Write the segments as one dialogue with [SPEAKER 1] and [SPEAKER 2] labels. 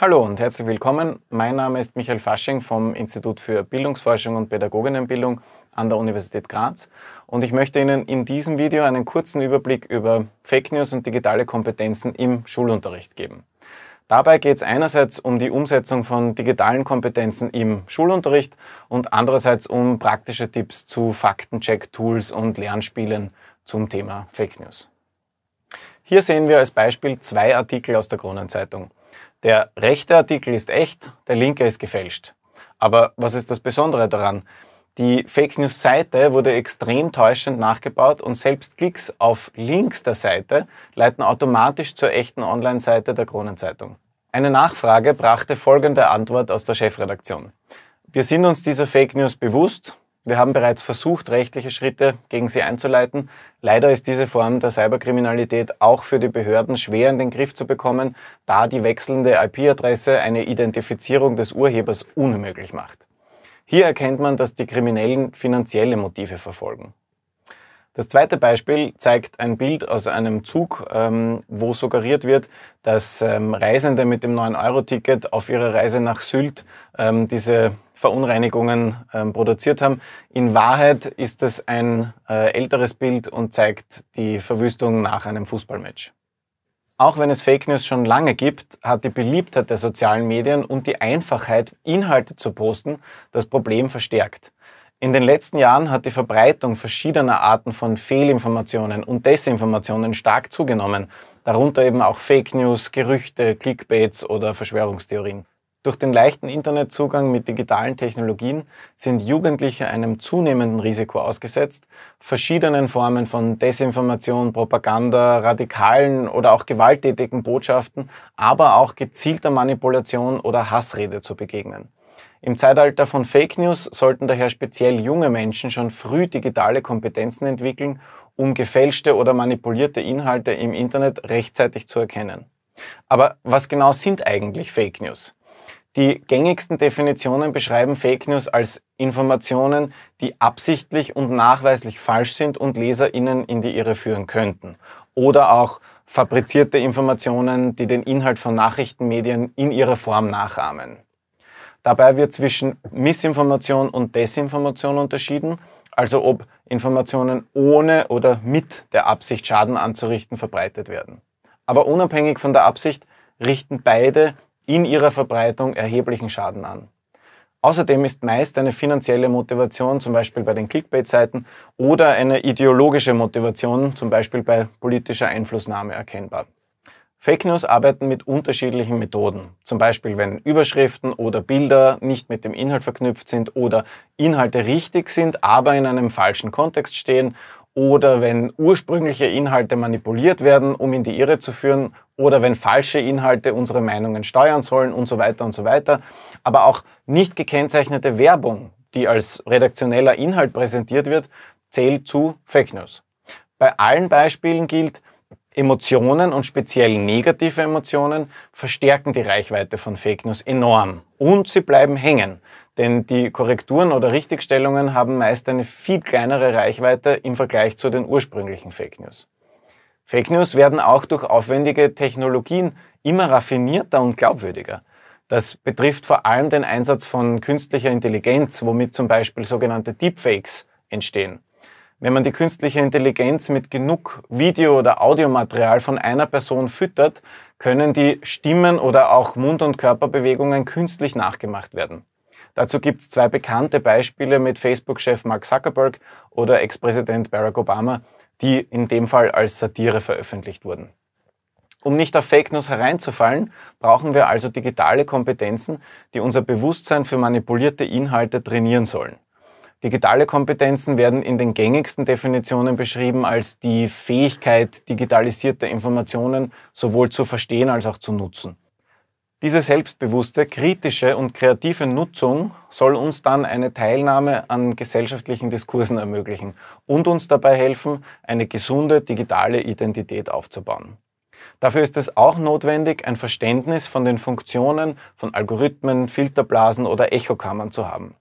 [SPEAKER 1] Hallo und herzlich willkommen. Mein Name ist Michael Fasching vom Institut für Bildungsforschung und Pädagoginnenbildung an der Universität Graz und ich möchte Ihnen in diesem Video einen kurzen Überblick über Fake News und digitale Kompetenzen im Schulunterricht geben. Dabei geht es einerseits um die Umsetzung von digitalen Kompetenzen im Schulunterricht und andererseits um praktische Tipps zu Faktencheck-Tools und Lernspielen zum Thema Fake News. Hier sehen wir als Beispiel zwei Artikel aus der Kronenzeitung. Der rechte Artikel ist echt, der linke ist gefälscht. Aber was ist das Besondere daran? Die Fake News Seite wurde extrem täuschend nachgebaut und selbst Klicks auf Links der Seite leiten automatisch zur echten Online-Seite der Kronenzeitung. Eine Nachfrage brachte folgende Antwort aus der Chefredaktion. Wir sind uns dieser Fake News bewusst, wir haben bereits versucht, rechtliche Schritte gegen sie einzuleiten. Leider ist diese Form der Cyberkriminalität auch für die Behörden schwer in den Griff zu bekommen, da die wechselnde IP-Adresse eine Identifizierung des Urhebers unmöglich macht. Hier erkennt man, dass die Kriminellen finanzielle Motive verfolgen. Das zweite Beispiel zeigt ein Bild aus einem Zug, ähm, wo suggeriert wird, dass ähm, Reisende mit dem 9-Euro-Ticket auf ihrer Reise nach Sylt ähm, diese Verunreinigungen ähm, produziert haben. In Wahrheit ist es ein äh, älteres Bild und zeigt die Verwüstung nach einem Fußballmatch. Auch wenn es Fake News schon lange gibt, hat die Beliebtheit der sozialen Medien und die Einfachheit, Inhalte zu posten, das Problem verstärkt. In den letzten Jahren hat die Verbreitung verschiedener Arten von Fehlinformationen und Desinformationen stark zugenommen, darunter eben auch Fake News, Gerüchte, Clickbaits oder Verschwörungstheorien. Durch den leichten Internetzugang mit digitalen Technologien sind Jugendliche einem zunehmenden Risiko ausgesetzt, verschiedenen Formen von Desinformation, Propaganda, radikalen oder auch gewalttätigen Botschaften, aber auch gezielter Manipulation oder Hassrede zu begegnen. Im Zeitalter von Fake News sollten daher speziell junge Menschen schon früh digitale Kompetenzen entwickeln, um gefälschte oder manipulierte Inhalte im Internet rechtzeitig zu erkennen. Aber was genau sind eigentlich Fake News? Die gängigsten Definitionen beschreiben Fake News als Informationen, die absichtlich und nachweislich falsch sind und Leserinnen in die Irre führen könnten. Oder auch fabrizierte Informationen, die den Inhalt von Nachrichtenmedien in ihrer Form nachahmen. Dabei wird zwischen Missinformation und Desinformation unterschieden, also ob Informationen ohne oder mit der Absicht, Schaden anzurichten, verbreitet werden. Aber unabhängig von der Absicht richten beide in ihrer Verbreitung erheblichen Schaden an. Außerdem ist meist eine finanzielle Motivation, zum Beispiel bei den Clickbait-Seiten, oder eine ideologische Motivation, zum Beispiel bei politischer Einflussnahme, erkennbar. Fake News arbeiten mit unterschiedlichen Methoden. Zum Beispiel, wenn Überschriften oder Bilder nicht mit dem Inhalt verknüpft sind oder Inhalte richtig sind, aber in einem falschen Kontext stehen oder wenn ursprüngliche Inhalte manipuliert werden, um in die Irre zu führen oder wenn falsche Inhalte unsere Meinungen steuern sollen und so weiter und so weiter. Aber auch nicht gekennzeichnete Werbung, die als redaktioneller Inhalt präsentiert wird, zählt zu Fake News. Bei allen Beispielen gilt, Emotionen und speziell negative Emotionen verstärken die Reichweite von Fake News enorm und sie bleiben hängen, denn die Korrekturen oder Richtigstellungen haben meist eine viel kleinere Reichweite im Vergleich zu den ursprünglichen Fake News. Fake News werden auch durch aufwendige Technologien immer raffinierter und glaubwürdiger. Das betrifft vor allem den Einsatz von künstlicher Intelligenz, womit zum Beispiel sogenannte Deepfakes entstehen. Wenn man die künstliche Intelligenz mit genug Video- oder Audiomaterial von einer Person füttert, können die Stimmen oder auch Mund- und Körperbewegungen künstlich nachgemacht werden. Dazu gibt es zwei bekannte Beispiele mit Facebook-Chef Mark Zuckerberg oder Ex-Präsident Barack Obama, die in dem Fall als Satire veröffentlicht wurden. Um nicht auf Fake News hereinzufallen, brauchen wir also digitale Kompetenzen, die unser Bewusstsein für manipulierte Inhalte trainieren sollen. Digitale Kompetenzen werden in den gängigsten Definitionen beschrieben als die Fähigkeit, digitalisierte Informationen sowohl zu verstehen als auch zu nutzen. Diese selbstbewusste, kritische und kreative Nutzung soll uns dann eine Teilnahme an gesellschaftlichen Diskursen ermöglichen und uns dabei helfen, eine gesunde digitale Identität aufzubauen. Dafür ist es auch notwendig, ein Verständnis von den Funktionen von Algorithmen, Filterblasen oder Echokammern zu haben.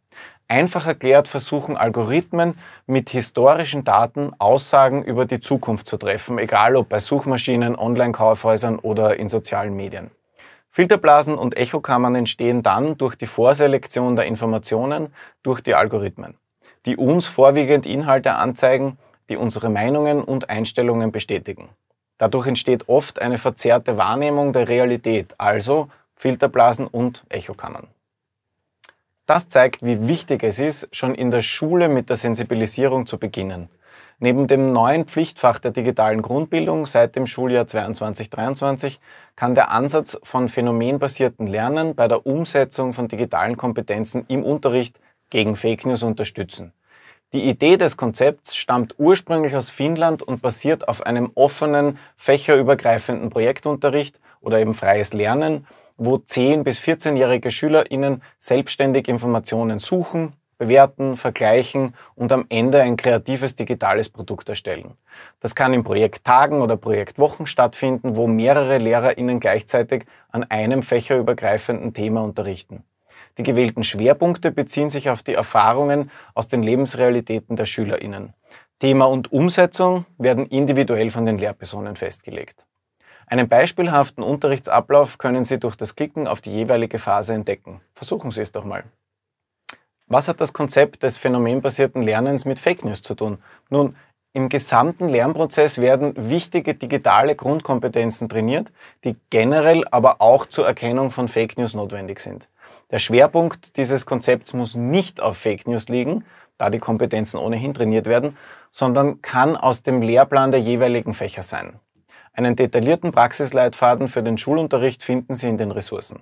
[SPEAKER 1] Einfach erklärt versuchen Algorithmen mit historischen Daten Aussagen über die Zukunft zu treffen, egal ob bei Suchmaschinen, Online-Kaufhäusern oder in sozialen Medien. Filterblasen und Echokammern entstehen dann durch die Vorselektion der Informationen durch die Algorithmen, die uns vorwiegend Inhalte anzeigen, die unsere Meinungen und Einstellungen bestätigen. Dadurch entsteht oft eine verzerrte Wahrnehmung der Realität, also Filterblasen und Echokammern. Das zeigt, wie wichtig es ist, schon in der Schule mit der Sensibilisierung zu beginnen. Neben dem neuen Pflichtfach der digitalen Grundbildung seit dem Schuljahr 2022-2023 kann der Ansatz von phänomenbasierten Lernen bei der Umsetzung von digitalen Kompetenzen im Unterricht gegen Fake News unterstützen. Die Idee des Konzepts stammt ursprünglich aus Finnland und basiert auf einem offenen, fächerübergreifenden Projektunterricht oder eben freies Lernen, wo 10- bis 14-jährige SchülerInnen selbstständig Informationen suchen, bewerten, vergleichen und am Ende ein kreatives digitales Produkt erstellen. Das kann in Projekttagen oder Projektwochen stattfinden, wo mehrere LehrerInnen gleichzeitig an einem fächerübergreifenden Thema unterrichten. Die gewählten Schwerpunkte beziehen sich auf die Erfahrungen aus den Lebensrealitäten der SchülerInnen. Thema und Umsetzung werden individuell von den Lehrpersonen festgelegt. Einen beispielhaften Unterrichtsablauf können Sie durch das Klicken auf die jeweilige Phase entdecken. Versuchen Sie es doch mal. Was hat das Konzept des phänomenbasierten Lernens mit Fake News zu tun? Nun, im gesamten Lernprozess werden wichtige digitale Grundkompetenzen trainiert, die generell aber auch zur Erkennung von Fake News notwendig sind. Der Schwerpunkt dieses Konzepts muss nicht auf Fake News liegen, da die Kompetenzen ohnehin trainiert werden, sondern kann aus dem Lehrplan der jeweiligen Fächer sein. Einen detaillierten Praxisleitfaden für den Schulunterricht finden Sie in den Ressourcen.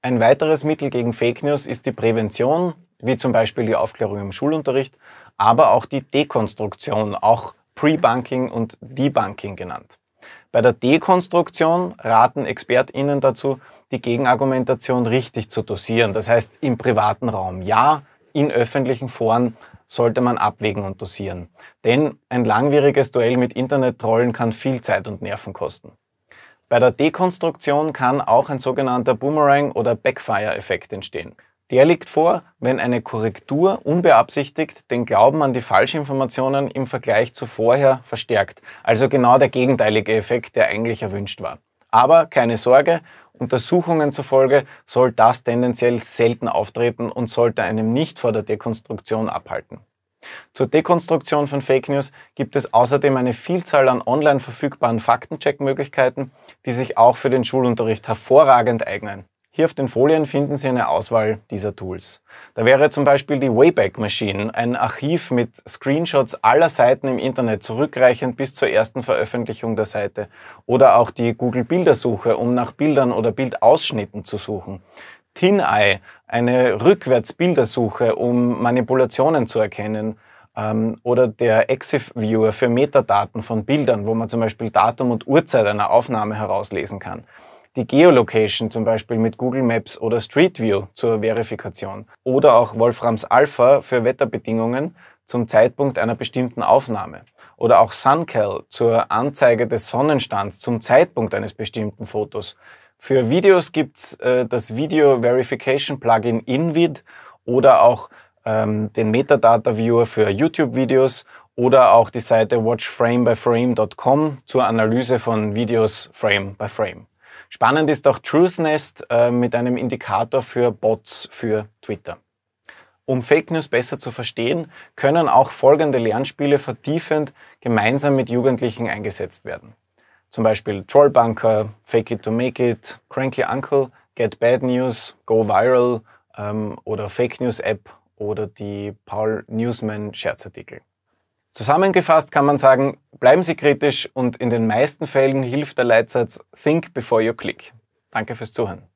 [SPEAKER 1] Ein weiteres Mittel gegen Fake News ist die Prävention, wie zum Beispiel die Aufklärung im Schulunterricht, aber auch die Dekonstruktion, auch Pre-Bunking und Debunking genannt. Bei der Dekonstruktion raten ExpertInnen dazu, die Gegenargumentation richtig zu dosieren. Das heißt, im privaten Raum ja, in öffentlichen Foren sollte man abwägen und dosieren. Denn ein langwieriges Duell mit Internet-Trollen kann viel Zeit und Nerven kosten. Bei der Dekonstruktion kann auch ein sogenannter Boomerang- oder Backfire-Effekt entstehen. Der liegt vor, wenn eine Korrektur unbeabsichtigt den Glauben an die Falschinformationen im Vergleich zu vorher verstärkt. Also genau der gegenteilige Effekt, der eigentlich erwünscht war. Aber keine Sorge, Untersuchungen zufolge soll das tendenziell selten auftreten und sollte einem nicht vor der Dekonstruktion abhalten. Zur Dekonstruktion von Fake News gibt es außerdem eine Vielzahl an online verfügbaren Faktencheckmöglichkeiten, die sich auch für den Schulunterricht hervorragend eignen. Hier auf den Folien finden Sie eine Auswahl dieser Tools. Da wäre zum Beispiel die Wayback Machine, ein Archiv mit Screenshots aller Seiten im Internet zurückreichend bis zur ersten Veröffentlichung der Seite. Oder auch die Google Bildersuche, um nach Bildern oder Bildausschnitten zu suchen. TinEye, eine Rückwärtsbildersuche, um Manipulationen zu erkennen ähm, oder der Exif Viewer für Metadaten von Bildern, wo man zum Beispiel Datum und Uhrzeit einer Aufnahme herauslesen kann die Geolocation zum Beispiel mit Google Maps oder Street View zur Verifikation oder auch Wolframs Alpha für Wetterbedingungen zum Zeitpunkt einer bestimmten Aufnahme oder auch SunCal zur Anzeige des Sonnenstands zum Zeitpunkt eines bestimmten Fotos. Für Videos gibt's äh, das Video Verification Plugin InVid oder auch ähm, den Metadata Viewer für YouTube-Videos oder auch die Seite watchframebyframe.com zur Analyse von Videos Frame by Frame. Spannend ist auch TruthNest äh, mit einem Indikator für Bots für Twitter. Um Fake News besser zu verstehen, können auch folgende Lernspiele vertiefend gemeinsam mit Jugendlichen eingesetzt werden. Zum Beispiel Trollbunker, Fake It to Make It, Cranky Uncle, Get Bad News, Go Viral ähm, oder Fake News App oder die Paul Newsman Scherzartikel. Zusammengefasst kann man sagen, bleiben Sie kritisch und in den meisten Fällen hilft der Leitsatz Think before you click. Danke fürs Zuhören.